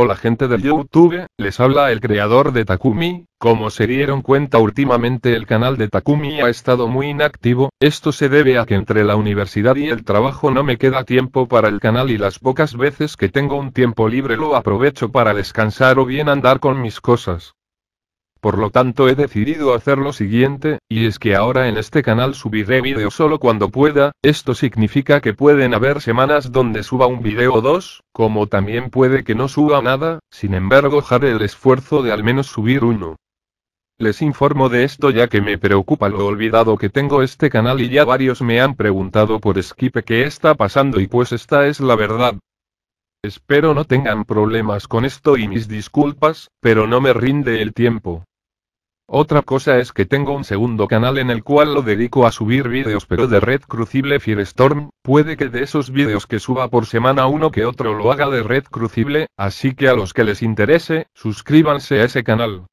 Hola gente del YouTube, les habla el creador de Takumi, como se dieron cuenta últimamente el canal de Takumi ha estado muy inactivo, esto se debe a que entre la universidad y el trabajo no me queda tiempo para el canal y las pocas veces que tengo un tiempo libre lo aprovecho para descansar o bien andar con mis cosas. Por lo tanto he decidido hacer lo siguiente, y es que ahora en este canal subiré vídeo solo cuando pueda, esto significa que pueden haber semanas donde suba un vídeo o dos, como también puede que no suba nada, sin embargo haré el esfuerzo de al menos subir uno. Les informo de esto ya que me preocupa lo olvidado que tengo este canal y ya varios me han preguntado por Skype qué está pasando y pues esta es la verdad. Espero no tengan problemas con esto y mis disculpas, pero no me rinde el tiempo. Otra cosa es que tengo un segundo canal en el cual lo dedico a subir vídeos pero de Red Crucible Firestorm, puede que de esos vídeos que suba por semana uno que otro lo haga de Red Crucible, así que a los que les interese, suscríbanse a ese canal.